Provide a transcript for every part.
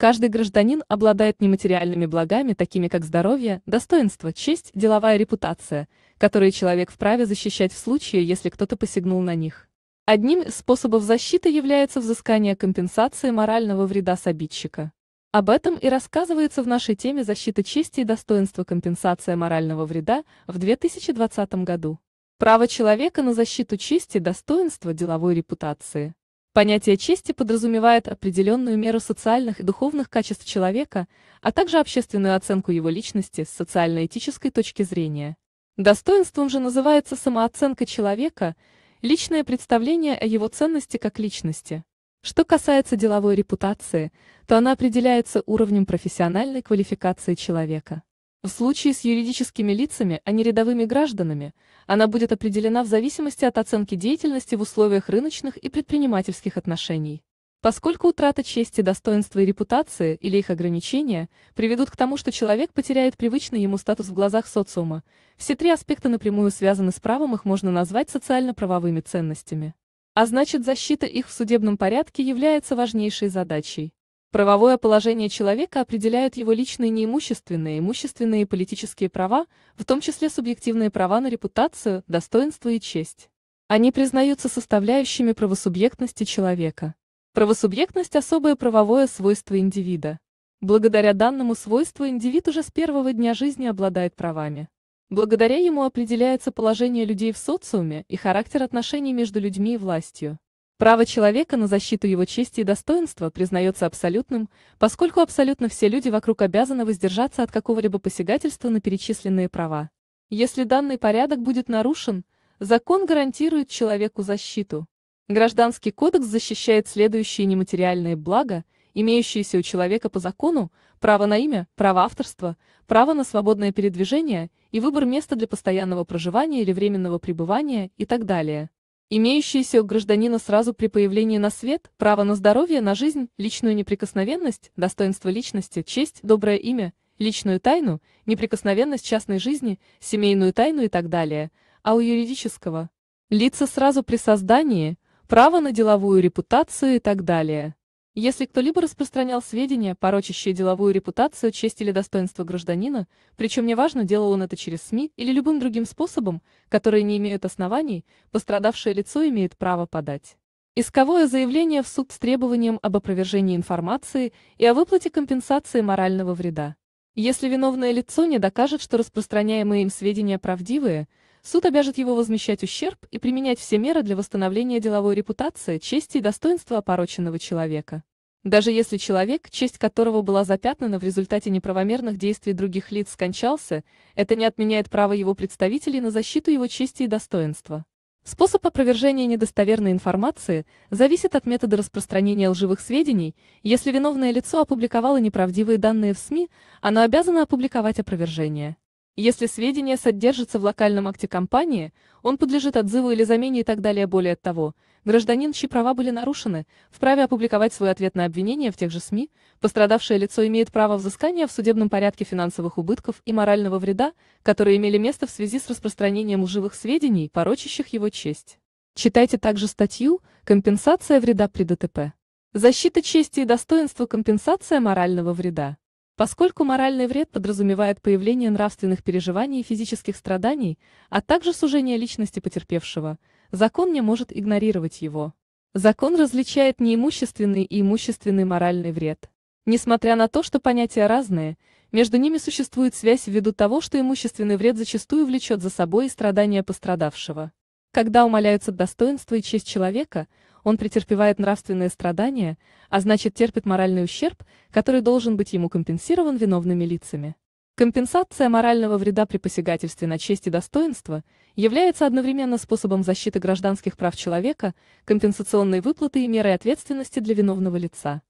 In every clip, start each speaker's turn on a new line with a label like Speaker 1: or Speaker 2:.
Speaker 1: Каждый гражданин обладает нематериальными благами, такими как здоровье, достоинство, честь, деловая репутация, которые человек вправе защищать в случае, если кто-то посягнул на них. Одним из способов защиты является взыскание компенсации морального вреда с обидчика. Об этом и рассказывается в нашей теме «Защита чести и достоинства компенсация морального вреда» в 2020 году. Право человека на защиту чести, достоинства, деловой репутации – Понятие чести подразумевает определенную меру социальных и духовных качеств человека, а также общественную оценку его личности с социально-этической точки зрения. Достоинством же называется самооценка человека, личное представление о его ценности как личности. Что касается деловой репутации, то она определяется уровнем профессиональной квалификации человека. В случае с юридическими лицами, а не рядовыми гражданами, она будет определена в зависимости от оценки деятельности в условиях рыночных и предпринимательских отношений. Поскольку утрата чести, достоинства и репутации или их ограничения приведут к тому, что человек потеряет привычный ему статус в глазах социума, все три аспекта напрямую связаны с правом, их можно назвать социально-правовыми ценностями. А значит, защита их в судебном порядке является важнейшей задачей. Правовое положение человека определяет его личные неимущественные, имущественные и политические права, в том числе субъективные права на репутацию, достоинство и честь. Они признаются составляющими правосубъектности человека. Правосубъектность – особое правовое свойство индивида. Благодаря данному свойству индивид уже с первого дня жизни обладает правами. Благодаря ему определяется положение людей в социуме и характер отношений между людьми и властью. Право человека на защиту его чести и достоинства признается абсолютным, поскольку абсолютно все люди вокруг обязаны воздержаться от какого-либо посягательства на перечисленные права. Если данный порядок будет нарушен, закон гарантирует человеку защиту. Гражданский кодекс защищает следующие нематериальные блага, имеющиеся у человека по закону, право на имя, право авторства, право на свободное передвижение и выбор места для постоянного проживания или временного пребывания и так далее имеющиеся у гражданина сразу при появлении на свет, право на здоровье, на жизнь, личную неприкосновенность, достоинство личности, честь, доброе имя, личную тайну, неприкосновенность частной жизни, семейную тайну и так далее, а у юридического лица сразу при создании, право на деловую репутацию и так далее. Если кто-либо распространял сведения, порочащие деловую репутацию, честь или достоинство гражданина, причем неважно, делал он это через СМИ или любым другим способом, которые не имеют оснований, пострадавшее лицо имеет право подать. Исковое заявление в суд с требованием об опровержении информации и о выплате компенсации морального вреда. Если виновное лицо не докажет, что распространяемые им сведения правдивые – Суд обяжет его возмещать ущерб и применять все меры для восстановления деловой репутации, чести и достоинства опороченного человека. Даже если человек, честь которого была запятнана в результате неправомерных действий других лиц, скончался, это не отменяет права его представителей на защиту его чести и достоинства. Способ опровержения недостоверной информации зависит от метода распространения лживых сведений. Если виновное лицо опубликовало неправдивые данные в СМИ, оно обязано опубликовать опровержение. Если сведения содержатся в локальном акте компании, он подлежит отзыву или замене и так далее. Более того, гражданин, чьи права были нарушены, вправе опубликовать свой ответ на обвинение в тех же СМИ, пострадавшее лицо имеет право взыскания в судебном порядке финансовых убытков и морального вреда, которые имели место в связи с распространением лживых сведений, порочащих его честь. Читайте также статью «Компенсация вреда при ДТП». Защита чести и достоинства компенсация морального вреда. Поскольку моральный вред подразумевает появление нравственных переживаний и физических страданий, а также сужение личности потерпевшего, закон не может игнорировать его. Закон различает неимущественный и имущественный моральный вред. Несмотря на то, что понятия разные, между ними существует связь ввиду того, что имущественный вред зачастую влечет за собой и страдания пострадавшего. Когда умаляются достоинство и честь человека – он претерпевает нравственные страдания, а значит терпит моральный ущерб, который должен быть ему компенсирован виновными лицами. Компенсация морального вреда при посягательстве на честь и достоинство является одновременно способом защиты гражданских прав человека, компенсационной выплаты и мерой ответственности для виновного лица.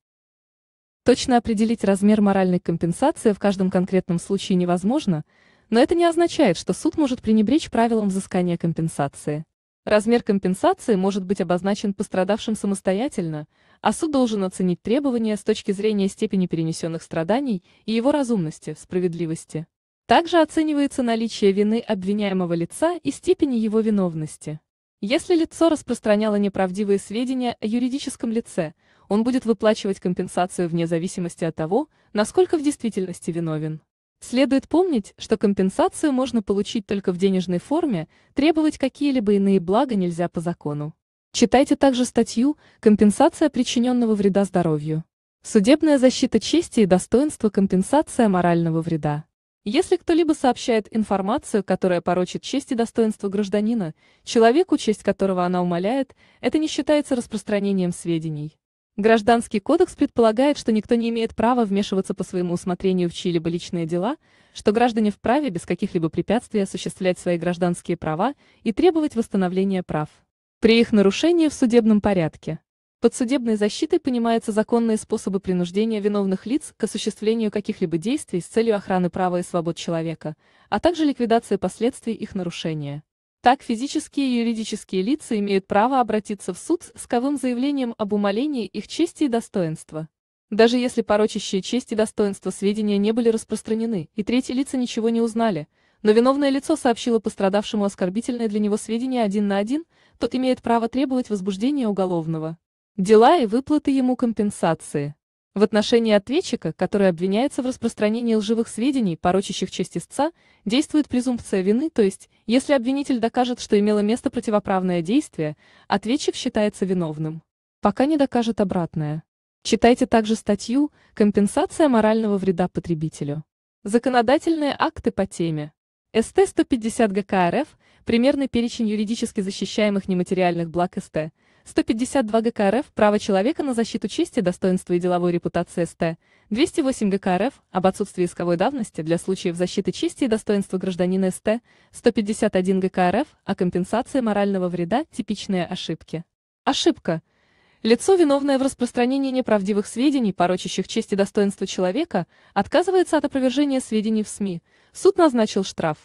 Speaker 1: Точно определить размер моральной компенсации в каждом конкретном случае невозможно, но это не означает, что суд может пренебречь правилам взыскания компенсации. Размер компенсации может быть обозначен пострадавшим самостоятельно, а суд должен оценить требования с точки зрения степени перенесенных страданий и его разумности, справедливости. Также оценивается наличие вины обвиняемого лица и степени его виновности. Если лицо распространяло неправдивые сведения о юридическом лице, он будет выплачивать компенсацию вне зависимости от того, насколько в действительности виновен. Следует помнить, что компенсацию можно получить только в денежной форме, требовать какие-либо иные блага нельзя по закону. Читайте также статью «Компенсация причиненного вреда здоровью». Судебная защита чести и достоинства компенсация морального вреда. Если кто-либо сообщает информацию, которая порочит честь и достоинство гражданина, человеку, честь которого она умаляет, это не считается распространением сведений. Гражданский кодекс предполагает, что никто не имеет права вмешиваться по своему усмотрению в чьи-либо личные дела, что граждане вправе без каких-либо препятствий осуществлять свои гражданские права и требовать восстановления прав. При их нарушении в судебном порядке. Под судебной защитой понимаются законные способы принуждения виновных лиц к осуществлению каких-либо действий с целью охраны права и свобод человека, а также ликвидации последствий их нарушения. Так физические и юридические лица имеют право обратиться в суд с исковым заявлением об умолении их чести и достоинства. Даже если порочащие честь и достоинство сведения не были распространены, и третьи лица ничего не узнали, но виновное лицо сообщило пострадавшему оскорбительное для него сведения один на один, тот имеет право требовать возбуждения уголовного дела и выплаты ему компенсации. В отношении ответчика, который обвиняется в распространении лживых сведений, порочащих честь истца, действует презумпция вины, то есть, если обвинитель докажет, что имело место противоправное действие, ответчик считается виновным. Пока не докажет обратное. Читайте также статью «Компенсация морального вреда потребителю». Законодательные акты по теме. СТ-150 ГК РФ, примерный перечень юридически защищаемых нематериальных благ СТ – 152 ГК РФ «Право человека на защиту чести, достоинства и деловой репутации СТ», 208 ГК РФ «Об отсутствии исковой давности для случаев защиты чести и достоинства гражданина СТ», 151 ГК РФ «О компенсации морального вреда, типичные ошибки». Ошибка. Лицо, виновное в распространении неправдивых сведений, порочащих честь и достоинство человека, отказывается от опровержения сведений в СМИ. Суд назначил штраф.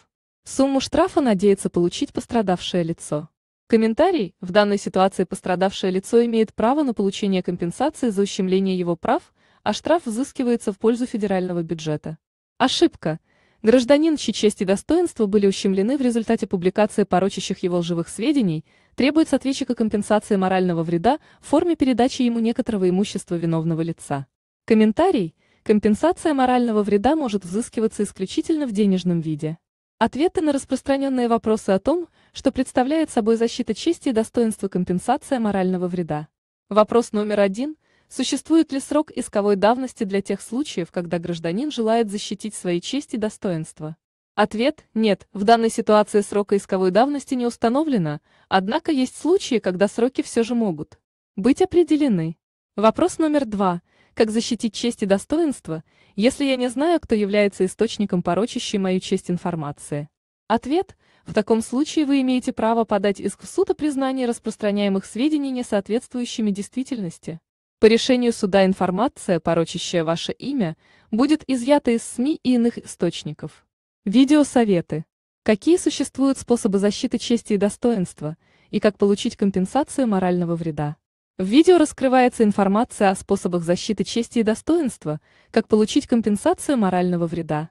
Speaker 1: Сумму штрафа надеется получить пострадавшее лицо. Комментарий. В данной ситуации пострадавшее лицо имеет право на получение компенсации за ущемление его прав, а штраф взыскивается в пользу федерального бюджета. Ошибка. Гражданин, чьи честь и достоинство были ущемлены в результате публикации порочащих его лживых сведений, требует с ответчика компенсации морального вреда в форме передачи ему некоторого имущества виновного лица. Комментарий. Компенсация морального вреда может взыскиваться исключительно в денежном виде. Ответы на распространенные вопросы о том, что представляет собой защита чести и достоинства компенсация морального вреда. Вопрос номер один – существует ли срок исковой давности для тех случаев, когда гражданин желает защитить свои честь и достоинство? Ответ – нет, в данной ситуации срока исковой давности не установлено, однако есть случаи, когда сроки все же могут быть определены. Вопрос номер два – как защитить честь и достоинство, если я не знаю, кто является источником порочащей мою честь информации? Ответ – в таком случае вы имеете право подать иск в суд о признании распространяемых сведений несоответствующими действительности. По решению суда информация, порочащая ваше имя, будет изъята из СМИ и иных источников. Видеосоветы. Какие существуют способы защиты чести и достоинства, и как получить компенсацию морального вреда? В видео раскрывается информация о способах защиты чести и достоинства, как получить компенсацию морального вреда.